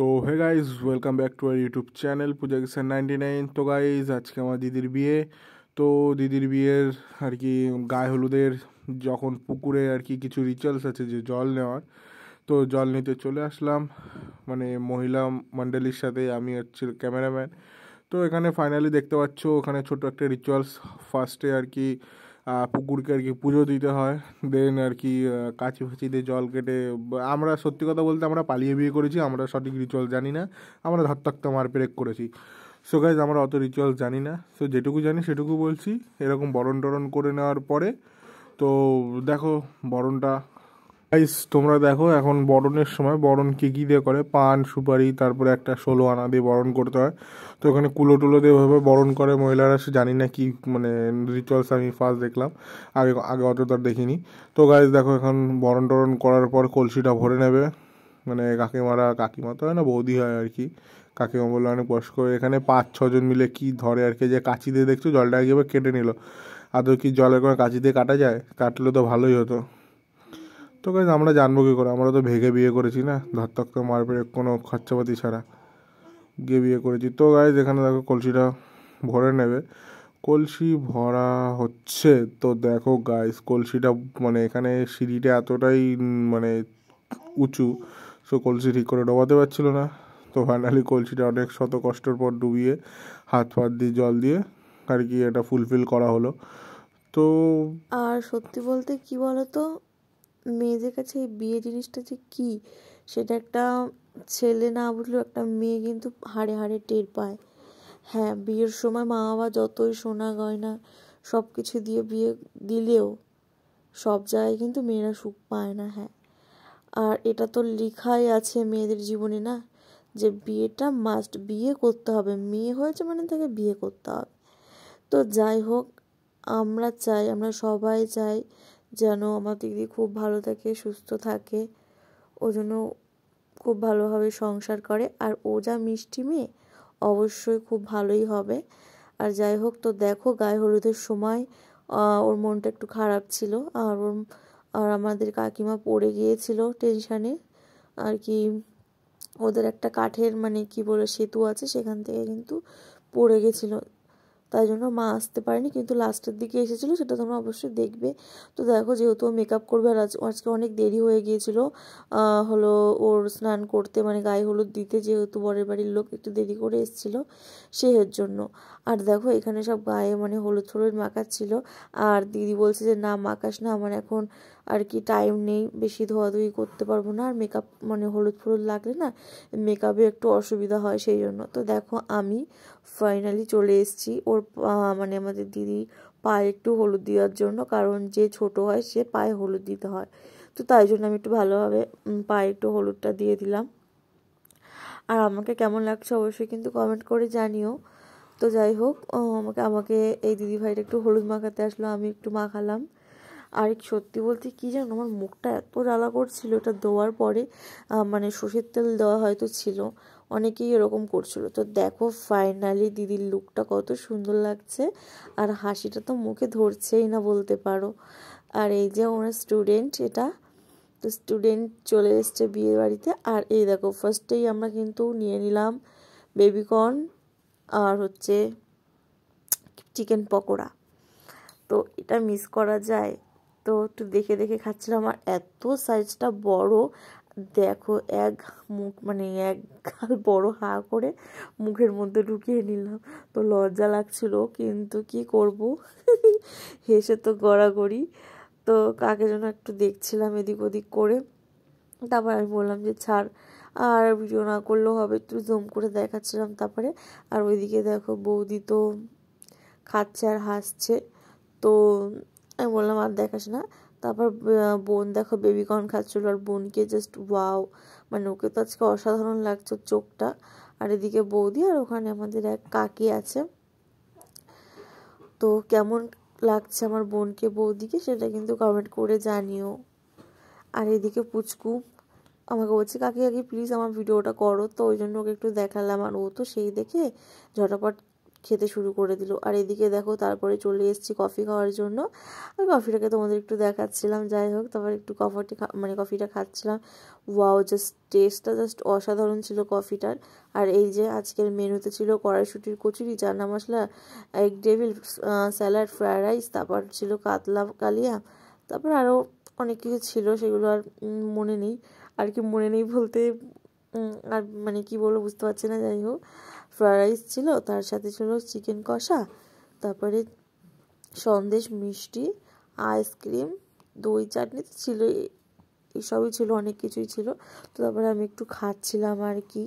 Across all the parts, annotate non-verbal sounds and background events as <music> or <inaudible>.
তো hey guys welcome back to our YouTube channel Puja Kishan ninety nine তো guys আজকে আমার দিদির বিয়ে তো দিদির বিয়ের আর কি গায়ে হলুদের যখন পুকুরে আর কি কিছু রিচুয়ালস আছে যে জল নেওয়ার তো জল নিতে চলে আসলাম মানে মহিলা মণ্ডলীর সাথে আমি হচ্ছে ক্যামেরাম্যান তো এখানে ফাইনালি দেখতে পাচ্ছ ওখানে ছোটো একটা রিচুয়ালস ফার্স্টে আর কি পুকুরকে আর কি পুজো দিতে হয় দেন আর কি কাঁচি ফাঁচি দিয়ে জল কেটে আমরা সত্যি কথা বলতে আমরা পালিয়ে বিয়ে করেছি আমরা সঠিক রিচুয়াল জানি না আমরা মার মারপেরেক করেছি সো গাইজ আমরা অত রিচুয়াল জানি না সো যেটুকু জানি সেটুকু বলছি এরকম বরণ টরণ করে নেওয়ার পরে তো দেখো বরণটা গাইস তোমরা দেখো এখন বরণের সময় বরণ কে কী দিয়ে করে পান সুপারি তারপরে একটা ষোলো আনা দিয়ে বরণ করতে হয় তো ওখানে কুলো টুলো দিয়ে ওইভাবে বরণ করে মহিলারা সে জানি না কি মানে রিচুয়ালস আমি ফার্স্ট দেখলাম আগে আগে অতটা দেখিনি তো গাইস দেখো এখন বরণ টরণ করার পর কলসিটা ভরে নেবে মানে কাকিমারা কাকিমা তো হয় না বৌদি হয় আর কি কাকিমা বললো অনেক বয়স্ক এখানে পাঁচ ছজন মিলে কি ধরে আর কি যে কাঁচি দিয়ে দেখছো জলটা একবার কেটে নিল আদৌ কি জলের কোনো কাঁচি দিয়ে কাটা যায় কাটলে তো ভালোই হতো তো গাইজ আমরা জানবো কী করে আমরা তো ভেগে বিয়ে করেছি না ধর্তক তো কোনো খরচাপাতি ছাড়া গিয়ে বিয়ে করেছি তো গাইজ এখানে দেখো কলসিটা ভরে নেবে কলসি ভরা হচ্ছে তো দেখো গাইজ কলসিটা মানে এখানে সিঁড়িটা এতটাই মানে উঁচু সো কলসি ঠিক করে ডোবাতে পারছিলো না তো ফাইনালি কলসিটা অনেক শত কষ্টের পর ডুবিয়ে হাত ফাত দিয়ে জল দিয়ে আর কি এটা ফুলফিল করা হলো তো আর সত্যি বলতে কি বলতো মেয়েদের কাছে এই বিয়ে জিনিসটা যে কী সেটা একটা ছেলে না বুঝলেও একটা মেয়ে কিন্তু হাড়ে হাড়ে টের পায় হ্যাঁ বিয়ের সময় মা বাবা যতই সোনা গয়না সব কিছু দিয়ে বিয়ে দিলেও সব জায়গায় কিন্তু মেয়েরা সুখ পায় না হ্যাঁ আর এটা তো লেখাই আছে মেয়েদের জীবনে না যে বিয়েটা মাস্ট বিয়ে করতে হবে মেয়ে হয়েছে মানে তাকে বিয়ে করতে হবে তো যাই হোক আমরা চাই আমরা সবাই চাই যেন আমার দিদি খুব ভালো থাকে সুস্থ থাকে ও যেন খুব ভালোভাবে সংসার করে আর ও যা মিষ্টি মেয়ে অবশ্যই খুব ভালোই হবে আর যাই হোক তো দেখো গায়ে হলুদের সময় ওর মনটা একটু খারাপ ছিল আর ওর আর আমাদের কাকিমা পড়ে গিয়েছিল টেনশানে আর কি ওদের একটা কাঠের মানে কি বলে সেতু আছে সেখান থেকে কিন্তু পড়ে গেছিলো তাই জন্য মা আসতে পারেনি কিন্তু লাস্টের দিকে এসেছিলো সেটা তোমরা অবশ্যই দেখবে তো দেখো যেহেতু ও মেকআপ করবে আর আজকে অনেক দেরি হয়ে গিয়েছিলো হলো ওর স্নান করতে মানে গায়ে হলুদ দিতে যেহেতু বরের বাড়ির লোক একটু দেরি করে এসেছিল সেহের জন্য আর দেখো এখানে সব গায়ে মানে হলুদ হলুদ মাখাচ্ছিল আর দিদি বলছে যে না মাখাস না আমার এখন আর কি টাইম নেই বেশি ধোয়াধুয়ি করতে পারবো না আর মেকআপ মানে হলুদ ফলুদ লাগলে না মেকআপে একটু অসুবিধা হয় সেই জন্য তো দেখো আমি ফাইনালি চলে এসেছি ওর মানে আমাদের দিদি পায়ে একটু হলুদ দেওয়ার জন্য কারণ যে ছোট হয় সে পায়ে হলুদ দিতে হয় তো তাই জন্য আমি একটু ভালোভাবে পায়ে একটু হলুদটা দিয়ে দিলাম আর আমাকে কেমন লাগছে অবশ্যই কিন্তু কমেন্ট করে জানিও তো যাই হোক আমাকে আমাকে এই দিদিভাইটা একটু হলুদ মাখাতে আসলো আমি একটু মাখালাম আর সত্যি বলতে কী জানো আমার মুখটা এত জ্বালা করছিল এটা দেওয়ার পরে মানে সর্ষের তেল দেওয়া হয়তো ছিল অনেকেই এরকম করছিল তো দেখো ফাইনালি দিদির লুকটা কত সুন্দর লাগছে আর হাসিটা তো মুখে ধরছেই না বলতে পারো আর এই যে ওনার স্টুডেন্ট এটা তো স্টুডেন্ট চলে এসছে বিয়ে বাড়িতে আর এই দেখো ফার্স্টেই আমরা কিন্তু নিয়ে নিলাম বেবিকর্ন আর হচ্ছে চিকেন পকোড়া তো এটা মিস করা যায় তো একটু দেখে দেখে খাচ্ছিলাম আমার এত সাইজটা বড় দেখো এক মুখ মানে এক গাল বড় হা করে মুখের মধ্যে ঢুকিয়ে নিলাম তো লজ্জা লাগছিল কিন্তু কি করব <laughs> হেসে তো গড়াগড়ি তো কাকে যেন একটু দেখছিলাম এদিক ওদিক করে তারপর আমি বললাম যে ছাড় আর ভিডিও না করলেও হবে একটু জুম করে দেখাচ্ছিলাম তারপরে আর ওইদিকে দেখো বৌদি তো খাচ্ছে আর হাসছে তো আমি বললাম আর দেখাস না তারপর বোন দেখো বেবিকর্ন খাচ্ছিল আর বোনকে জাস্ট ওয়াও মানে ওকে তো আজকে অসাধারণ লাগছে চোখটা আর এদিকে বৌদি আর ওখানে আমাদের এক কাকি আছে তো কেমন লাগছে আমার বোনকে বৌদিকে সেটা কিন্তু কমেন্ট করে জানিও আর এদিকে পুচকু আমাকে বলছে কাকি কাকি প্লিজ আমার ভিডিওটা করো তো ওই জন্য ওকে একটু দেখালাম আর ও তো সেই দেখে ঝটাপট খেতে শুরু করে দিল আর এদিকে দেখো তারপরে চলে এসেছি কফি খাওয়ার জন্য আর কফিটাকে তোমাদের একটু দেখাচ্ছিলাম যাই হোক তারপর একটু কফিটি মানে কফিটা খাচ্ছিলাম ওয়াও জাস্ট টেস্টটা জাস্ট অসাধারণ ছিল কফিটার আর এই যে আজকের মেনুতে ছিল কড়াইশুটির kachori chana masala egg devil salad fried rice তারপর ছিল কাতলা কালিয়া তারপর আরও অনেক কিছু ছিল সেগুলো আর মনে নেই আর কি মনে নেই বলতে আর মানে কি বলবো বুঝতে পারছি না যাই হোক ফ্রায়েড রাইস ছিল তার সাথে ছিল চিকেন কষা তারপরে সন্দেশ মিষ্টি আইসক্রিম দই চাটনি তো ছিল এসবই ছিল অনেক কিছুই ছিল তো তারপরে আমি একটু খাচ্ছিলাম আর কি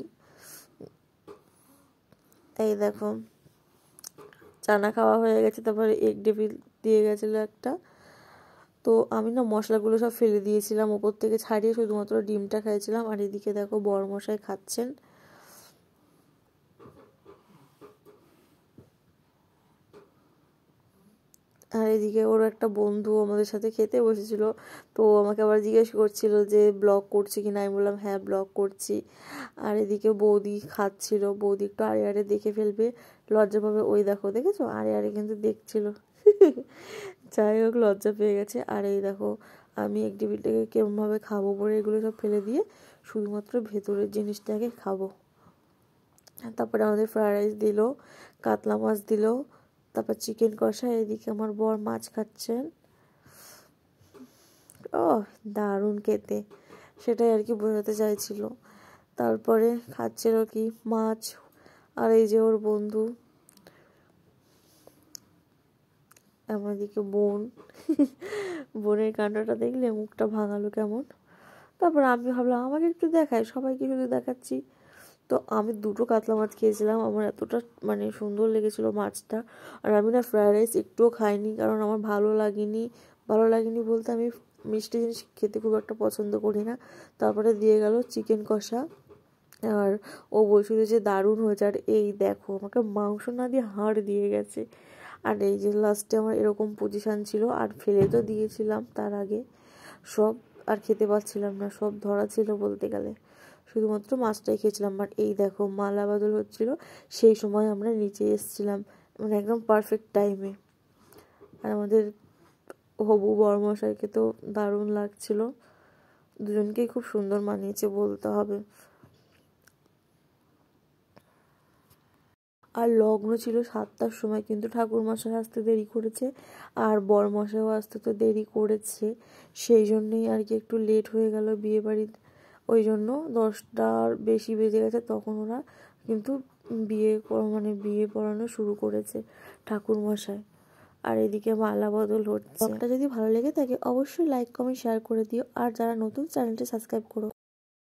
এই দেখো চানা খাওয়া হয়ে গেছে তারপরে এগ ডেভিল দিয়ে গেছিলো একটা তো আমি না মশলাগুলো সব ফেলে দিয়েছিলাম ওপর থেকে ছাড়িয়ে শুধুমাত্র ডিমটা খেয়েছিলাম আর এদিকে দেখো বড় মশাই খাচ্ছেন আর এদিকে ওর একটা বন্ধু আমাদের সাথে খেতে বসেছিল তো আমাকে আবার জিজ্ঞেস করছিল যে ব্লগ করছি কিনা আমি বললাম হ্যাঁ ব্লগ করছি আর এদিকে বৌদি খাচ্ছিল বৌদি একটু আড়ে আড়ে দেখে ফেলবে লজ্জা পাবে ওই দেখো দেখেছো আড়ে আড়ে কিন্তু দেখছিল যাই হোক লজ্জা পেয়ে গেছে আর এই দেখো আমি এক টেবিলটাকে কেমনভাবে খাবো বলে এগুলো সব ফেলে দিয়ে শুধুমাত্র ভেতরের জিনিসটাকে খাবো তারপরে আমাদের ফ্রায়েড রাইস দিল কাতলা মাছ দিল তারপর চিকেন কষা এদিকে আমার বর মাছ খাচ্ছেন ও দারুণ খেতে সেটাই আর কি বোঝাতে চাইছিল তারপরে খাচ্ছিল কি মাছ আর এই যে ওর বন্ধু আমার দিকে বোন বোনের কান্নাটা দেখলে মুখটা ভাঙালো কেমন তারপর আমি ভাবলাম আমাকে একটু দেখায় সবাইকে শুধু দেখাচ্ছি তো আমি দুটো কাতলা মাছ খেয়েছিলাম আমার এতটা মানে সুন্দর লেগেছিল মাছটা আর আমি না ফ্রায়েড রাইস একটুও খাইনি কারণ আমার ভালো লাগেনি ভালো লাগেনি বলতে আমি মিষ্টি জিনিস খেতে খুব একটা পছন্দ করি না তারপরে দিয়ে গেল চিকেন কষা আর ও বলছিল যে দারুণ হয়েছে আর এই দেখো আমাকে মাংস না দিয়ে হাড় দিয়ে গেছে আর এই যে লাস্টে আমার এরকম পজিশান ছিল আর ফেলে তো দিয়েছিলাম তার আগে সব আর খেতে পারছিলাম না সব ধরা ছিল বলতে গেলে শুধুমাত্র মাছটাই খেয়েছিলাম বাট এই দেখো মালা বাদল হচ্ছিল সেই সময় আমরা নিচে এসেছিলাম মানে একদম পারফেক্ট টাইমে আর আমাদের হবু বর্মশাইকে তো দারুণ লাগছিল দুজনকেই খুব সুন্দর মানিয়েছে বলতে হবে আর লগ্ন ছিল সাতটার সময় কিন্তু ঠাকুরমশাই আসতে দেরি করেছে আর বরমশাইও আসতে তো দেরি করেছে সেই জন্যই আর কি একটু লেট হয়ে গেল বিয়ে বাড়ির ওই জন্য দশটার বেশি বেজে গেছে তখন ওরা কিন্তু বিয়ে মানে বিয়ে পড়ানো শুরু করেছে ঠাকুরমশাই আর এদিকে মালা বদল হচ্ছে যদি ভালো লেগে থাকে অবশ্যই লাইক কমেন্ট শেয়ার করে দিও আর যারা নতুন চ্যানেলটি সাবস্ক্রাইব করো